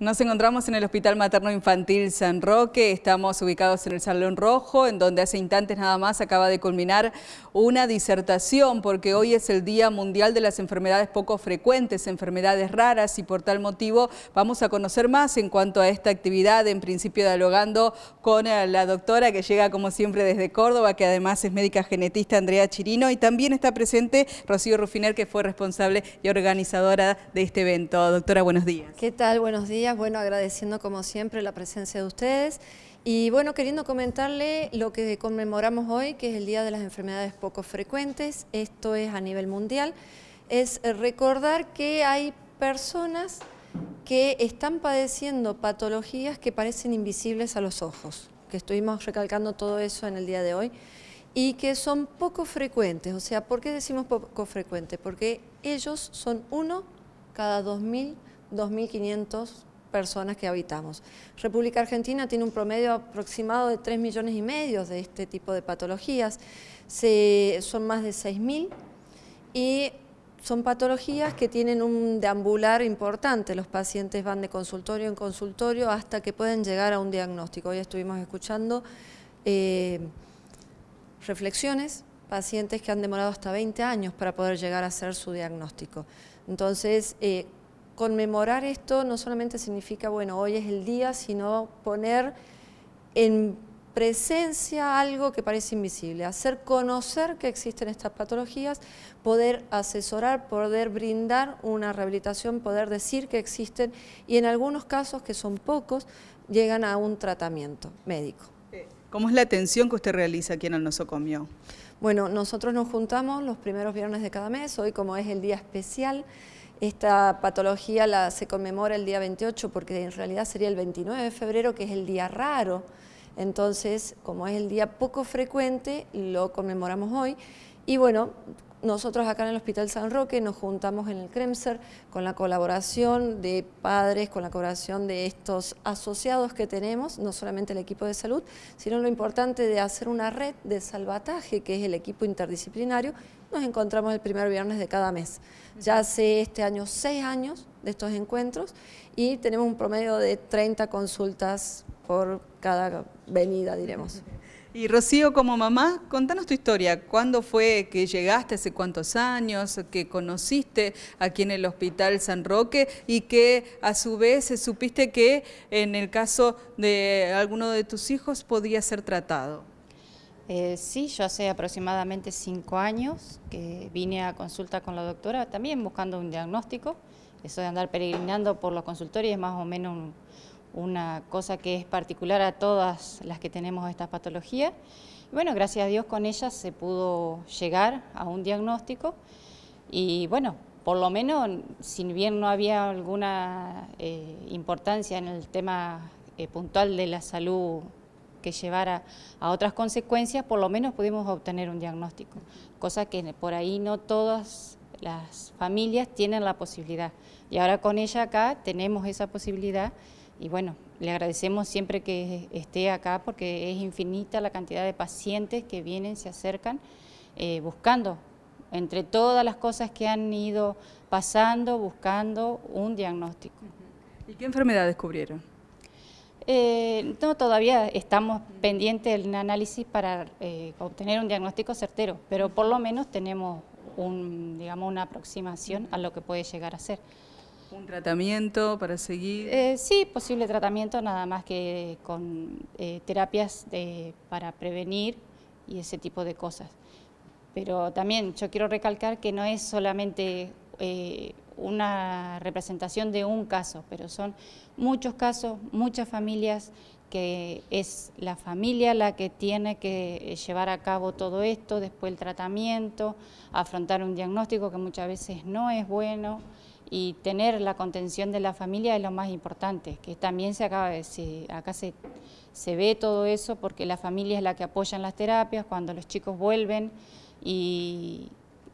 Nos encontramos en el Hospital Materno Infantil San Roque, estamos ubicados en el Salón Rojo, en donde hace instantes nada más acaba de culminar una disertación, porque hoy es el Día Mundial de las Enfermedades Poco Frecuentes, Enfermedades Raras, y por tal motivo vamos a conocer más en cuanto a esta actividad, en principio dialogando con eh, la doctora que llega como siempre desde Córdoba, que además es médica genetista Andrea Chirino, y también está presente Rocío Rufiner, que fue responsable y organizadora de este evento. Doctora, buenos días. ¿Qué tal? Buenos días bueno, agradeciendo como siempre la presencia de ustedes y bueno, queriendo comentarle lo que conmemoramos hoy, que es el Día de las Enfermedades Poco Frecuentes, esto es a nivel mundial, es eh, recordar que hay personas que están padeciendo patologías que parecen invisibles a los ojos, que estuvimos recalcando todo eso en el día de hoy, y que son poco frecuentes. O sea, ¿por qué decimos poco frecuentes? Porque ellos son uno cada 2.000, 2.500 personas que habitamos. República Argentina tiene un promedio aproximado de 3 millones y medio de este tipo de patologías, son más de 6.000 y son patologías que tienen un deambular importante, los pacientes van de consultorio en consultorio hasta que pueden llegar a un diagnóstico. Hoy estuvimos escuchando eh, reflexiones, pacientes que han demorado hasta 20 años para poder llegar a hacer su diagnóstico. Entonces, eh, conmemorar esto no solamente significa, bueno, hoy es el día, sino poner en presencia algo que parece invisible, hacer conocer que existen estas patologías, poder asesorar, poder brindar una rehabilitación, poder decir que existen y en algunos casos, que son pocos, llegan a un tratamiento médico. Eh, ¿Cómo es la atención que usted realiza aquí en el nosocomio? Bueno, nosotros nos juntamos los primeros viernes de cada mes, hoy como es el día especial, esta patología la, se conmemora el día 28 porque en realidad sería el 29 de febrero que es el día raro. Entonces, como es el día poco frecuente, lo conmemoramos hoy. Y bueno, nosotros acá en el Hospital San Roque nos juntamos en el CREMSER con la colaboración de padres, con la colaboración de estos asociados que tenemos, no solamente el equipo de salud, sino lo importante de hacer una red de salvataje, que es el equipo interdisciplinario. Nos encontramos el primer viernes de cada mes. Ya hace este año seis años de estos encuentros y tenemos un promedio de 30 consultas por cada venida, diremos. Y Rocío, como mamá, contanos tu historia. ¿Cuándo fue que llegaste? ¿Hace cuántos años? ¿Que conociste aquí en el Hospital San Roque? Y que a su vez supiste que en el caso de alguno de tus hijos podía ser tratado. Eh, sí, yo hace aproximadamente cinco años que vine a consulta con la doctora, también buscando un diagnóstico. Eso de andar peregrinando por los consultorios es más o menos un, una cosa que es particular a todas las que tenemos esta patología. bueno, gracias a Dios con ella se pudo llegar a un diagnóstico y bueno, por lo menos, si bien no había alguna eh, importancia en el tema eh, puntual de la salud que llevara a otras consecuencias, por lo menos pudimos obtener un diagnóstico, cosa que por ahí no todas las familias tienen la posibilidad. Y ahora con ella acá tenemos esa posibilidad y bueno, le agradecemos siempre que esté acá porque es infinita la cantidad de pacientes que vienen, se acercan eh, buscando, entre todas las cosas que han ido pasando, buscando un diagnóstico. ¿Y qué enfermedad descubrieron? Eh, no, todavía estamos pendientes del análisis para eh, obtener un diagnóstico certero, pero por lo menos tenemos digamos, una aproximación a lo que puede llegar a ser. ¿Un tratamiento para seguir? Eh, sí, posible tratamiento, nada más que con eh, terapias para prevenir y ese tipo de cosas. Pero también yo quiero recalcar que no es solamente eh, una representación de un caso, pero son muchos casos, muchas familias, que es la familia la que tiene que llevar a cabo todo esto, después el tratamiento, afrontar un diagnóstico que muchas veces no es bueno y tener la contención de la familia es lo más importante, que también se acaba, se, acá se, se, ve todo eso porque la familia es la que apoya en las terapias, cuando los chicos vuelven y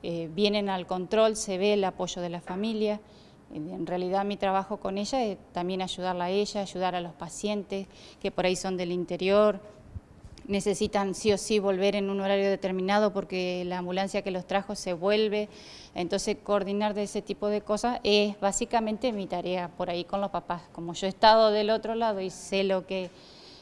eh, vienen al control se ve el apoyo de la familia. Eh, en realidad mi trabajo con ella es también ayudarla a ella, ayudar a los pacientes que por ahí son del interior, necesitan sí o sí volver en un horario determinado porque la ambulancia que los trajo se vuelve. Entonces, coordinar de ese tipo de cosas es básicamente mi tarea por ahí con los papás. Como yo he estado del otro lado y sé lo que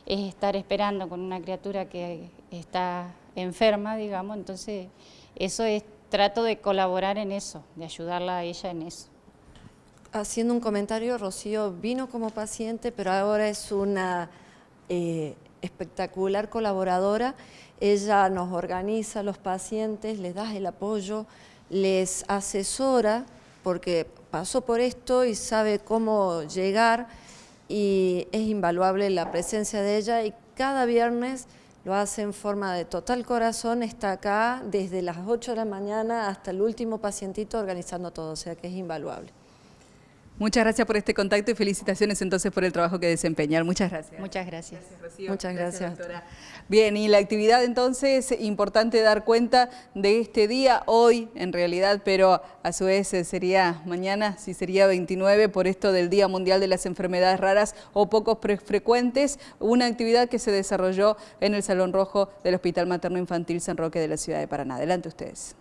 es estar esperando con una criatura que está enferma, digamos, entonces eso es, trato de colaborar en eso, de ayudarla a ella en eso haciendo un comentario, Rocío vino como paciente, pero ahora es una eh, espectacular colaboradora. Ella nos organiza los pacientes, les da el apoyo, les asesora, porque pasó por esto y sabe cómo llegar y es invaluable la presencia de ella y cada viernes lo hace en forma de total corazón, está acá desde las 8 de la mañana hasta el último pacientito organizando todo, o sea que es invaluable. Muchas gracias por este contacto y felicitaciones entonces por el trabajo que desempeñan. Muchas gracias. Muchas gracias. Muchas gracias. Bien, y la actividad entonces, importante dar cuenta de este día, hoy en realidad, pero a su vez eh, sería mañana, si sería 29, por esto del Día Mundial de las Enfermedades Raras o Pocos Frecuentes, una actividad que se desarrolló en el Salón Rojo del Hospital Materno Infantil San Roque de la ciudad de Paraná. Adelante ustedes.